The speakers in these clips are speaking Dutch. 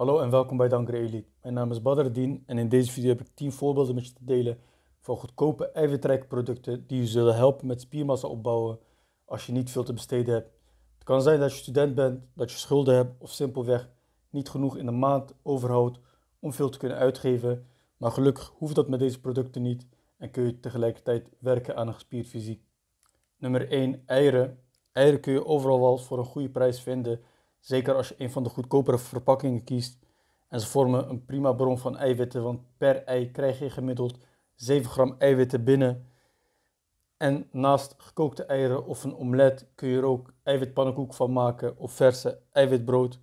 Hallo en welkom bij Dankere Elite. Mijn naam is Baderdin en in deze video heb ik 10 voorbeelden met je te delen van goedkope eiwitrijke producten die je zullen helpen met spiermassa opbouwen als je niet veel te besteden hebt. Het kan zijn dat je student bent, dat je schulden hebt of simpelweg niet genoeg in de maand overhoudt om veel te kunnen uitgeven, maar gelukkig hoeft dat met deze producten niet en kun je tegelijkertijd werken aan een gespierd fysiek. Nummer 1. Eieren. Eieren kun je overal wel voor een goede prijs vinden Zeker als je een van de goedkopere verpakkingen kiest. En ze vormen een prima bron van eiwitten, want per ei krijg je gemiddeld 7 gram eiwitten binnen. En naast gekookte eieren of een omelet kun je er ook eiwitpannenkoek van maken of verse eiwitbrood.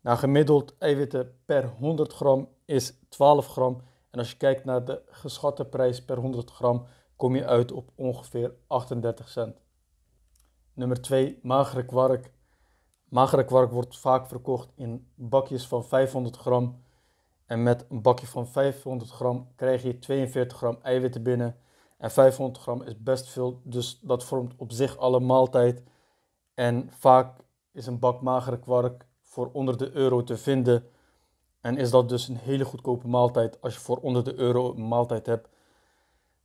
Nou, gemiddeld eiwitten per 100 gram is 12 gram. En als je kijkt naar de geschatte prijs per 100 gram, kom je uit op ongeveer 38 cent. Nummer 2, magere kwark. Magere kwark wordt vaak verkocht in bakjes van 500 gram. En met een bakje van 500 gram krijg je 42 gram eiwitten binnen. En 500 gram is best veel, dus dat vormt op zich alle maaltijd. En vaak is een bak magere kwark voor onder de euro te vinden. En is dat dus een hele goedkope maaltijd als je voor onder de euro een maaltijd hebt.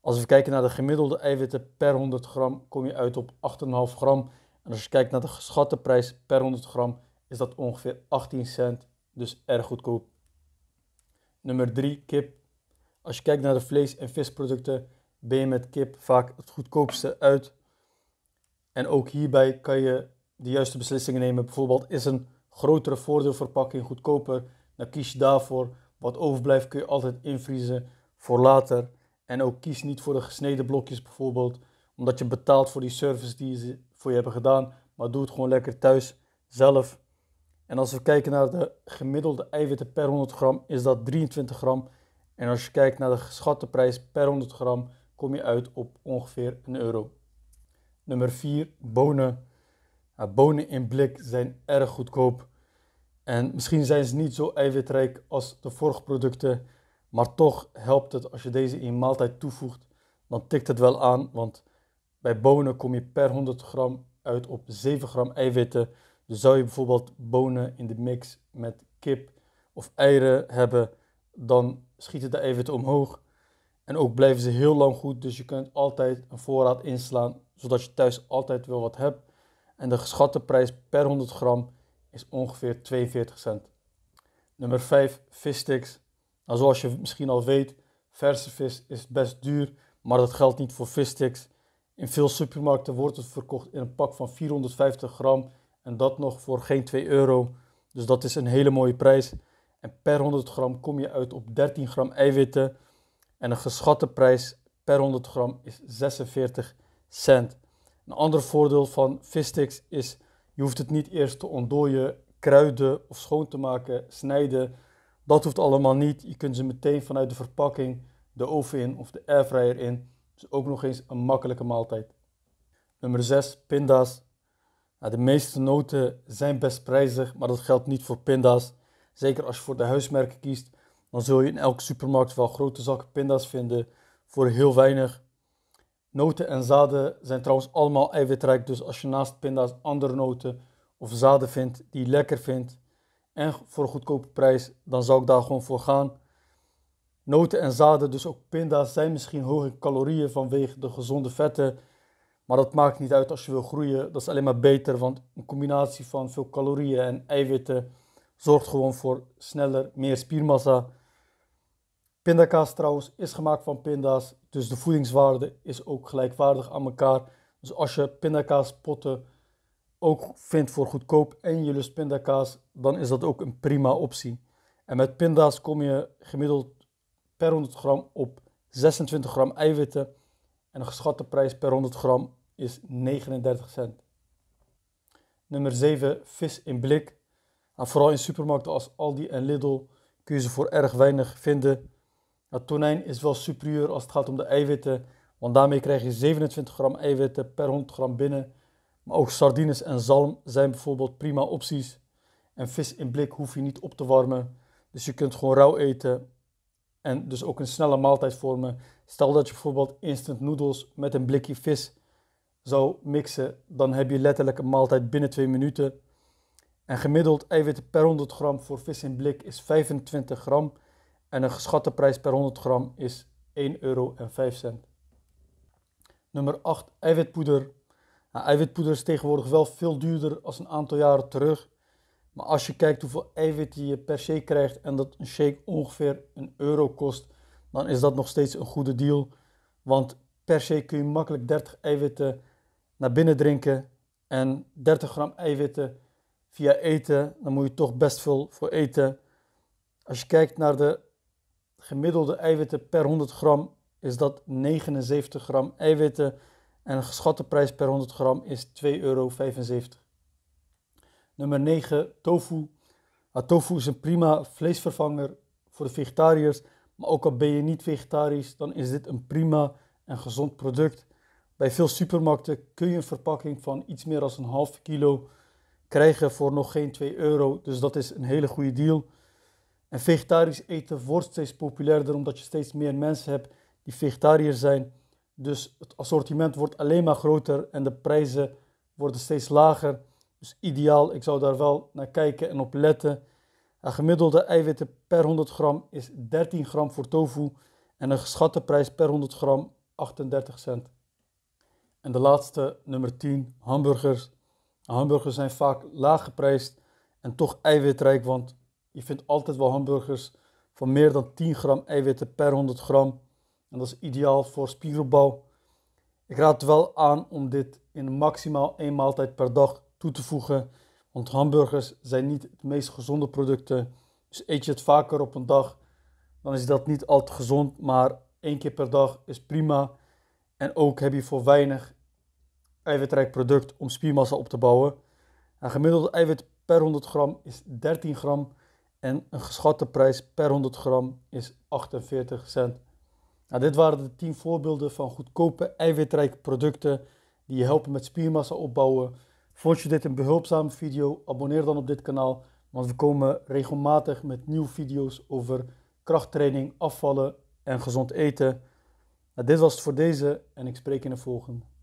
Als we kijken naar de gemiddelde eiwitten per 100 gram, kom je uit op 8,5 gram. En als je kijkt naar de geschatte prijs per 100 gram, is dat ongeveer 18 cent, dus erg goedkoop. Nummer 3, kip. Als je kijkt naar de vlees- en visproducten, ben je met kip vaak het goedkoopste uit. En ook hierbij kan je de juiste beslissingen nemen. Bijvoorbeeld is een grotere voordeelverpakking goedkoper, dan kies je daarvoor. Wat overblijft kun je altijd invriezen voor later. En ook kies niet voor de gesneden blokjes bijvoorbeeld, omdat je betaalt voor die service die je voor je hebben gedaan. Maar doe het gewoon lekker thuis zelf. En als we kijken naar de gemiddelde eiwitten per 100 gram, is dat 23 gram. En als je kijkt naar de geschatte prijs per 100 gram, kom je uit op ongeveer een euro. Nummer 4, bonen. bonen in blik zijn erg goedkoop. En misschien zijn ze niet zo eiwitrijk als de vorige producten, maar toch helpt het als je deze in je maaltijd toevoegt. Dan tikt het wel aan, want bij bonen kom je per 100 gram uit op 7 gram eiwitten. Dus zou je bijvoorbeeld bonen in de mix met kip of eieren hebben, dan schieten de eiwitten omhoog. En ook blijven ze heel lang goed, dus je kunt altijd een voorraad inslaan, zodat je thuis altijd wel wat hebt. En de geschatte prijs per 100 gram is ongeveer 42 cent. Nummer 5, vissticks. Nou, zoals je misschien al weet, verse vis is best duur, maar dat geldt niet voor vissticks. In veel supermarkten wordt het verkocht in een pak van 450 gram en dat nog voor geen 2 euro. Dus dat is een hele mooie prijs. En per 100 gram kom je uit op 13 gram eiwitten. En een geschatte prijs per 100 gram is 46 cent. Een ander voordeel van Vistix is, je hoeft het niet eerst te ontdooien, kruiden of schoon te maken, snijden. Dat hoeft allemaal niet. Je kunt ze meteen vanuit de verpakking de oven in of de airfryer in. Dus ook nog eens een makkelijke maaltijd. Nummer 6, pinda's. Nou, de meeste noten zijn best prijzig, maar dat geldt niet voor pinda's. Zeker als je voor de huismerken kiest, dan zul je in elke supermarkt wel grote zakken pinda's vinden voor heel weinig. Noten en zaden zijn trouwens allemaal eiwitrijk, dus als je naast pinda's andere noten of zaden vindt die je lekker vindt en voor een goedkope prijs, dan zou ik daar gewoon voor gaan. Noten en zaden, dus ook pinda's, zijn misschien hoge calorieën vanwege de gezonde vetten. Maar dat maakt niet uit als je wil groeien. Dat is alleen maar beter, want een combinatie van veel calorieën en eiwitten zorgt gewoon voor sneller meer spiermassa. Pindakaas trouwens is gemaakt van pinda's, dus de voedingswaarde is ook gelijkwaardig aan elkaar. Dus als je pindakaaspotten ook vindt voor goedkoop en je lust pindakaas, dan is dat ook een prima optie. En met pinda's kom je gemiddeld per 100 gram op 26 gram eiwitten. En een geschatte prijs per 100 gram is 39 cent. Nummer 7, vis in blik. Nou, vooral in supermarkten als Aldi en Lidl kun je ze voor erg weinig vinden. Het nou, tonijn is wel superieur als het gaat om de eiwitten, want daarmee krijg je 27 gram eiwitten per 100 gram binnen. Maar ook sardines en zalm zijn bijvoorbeeld prima opties. En vis in blik hoef je niet op te warmen, dus je kunt gewoon rauw eten en dus ook een snelle maaltijd vormen. Stel dat je bijvoorbeeld instant noedels met een blikje vis zou mixen, dan heb je letterlijk een maaltijd binnen 2 minuten. En gemiddeld eiwit per 100 gram voor vis in blik is 25 gram en een geschatte prijs per 100 gram is 1 euro. Nummer 8, eiwitpoeder. Nou, eiwitpoeder is tegenwoordig wel veel duurder als een aantal jaren terug. Maar als je kijkt hoeveel eiwit je per se krijgt en dat een shake ongeveer een euro kost, dan is dat nog steeds een goede deal. Want per se kun je makkelijk 30 eiwitten naar binnen drinken. En 30 gram eiwitten via eten, dan moet je toch best veel voor eten. Als je kijkt naar de gemiddelde eiwitten per 100 gram, is dat 79 gram eiwitten. En een geschatte prijs per 100 gram is 2,75 euro. Nummer 9, tofu. tofu is een prima vleesvervanger voor de vegetariërs. Maar ook al ben je niet vegetarisch, dan is dit een prima en gezond product. Bij veel supermarkten kun je een verpakking van iets meer dan een half kilo krijgen voor nog geen 2 euro. Dus dat is een hele goede deal. En vegetarisch eten wordt steeds populairder omdat je steeds meer mensen hebt die vegetariër zijn. Dus het assortiment wordt alleen maar groter en de prijzen worden steeds lager. Dus ideaal, ik zou daar wel naar kijken en op letten. Een gemiddelde eiwitten per 100 gram is 13 gram voor tofu en een geschatte prijs per 100 gram 38 cent. En de laatste, nummer 10, hamburgers. Hamburgers zijn vaak laag geprijsd en toch eiwitrijk, want je vindt altijd wel hamburgers van meer dan 10 gram eiwitten per 100 gram. En dat is ideaal voor spieropbouw. Ik raad wel aan om dit in maximaal één maaltijd per dag toe te voegen. Want hamburgers zijn niet het meest gezonde producten. Dus eet je het vaker op een dag, dan is dat niet altijd gezond. Maar één keer per dag is prima. En ook heb je voor weinig eiwitrijk product om spiermassa op te bouwen. Een gemiddelde eiwit per 100 gram is 13 gram. En een geschatte prijs per 100 gram is 48 cent. Nou, dit waren de 10 voorbeelden van goedkope eiwitrijke producten die je helpen met spiermassa opbouwen. Vond je dit een behulpzame video? Abonneer dan op dit kanaal, want we komen regelmatig met nieuwe video's over krachttraining, afvallen en gezond eten. Nou, dit was het voor deze en ik spreek in de volgende.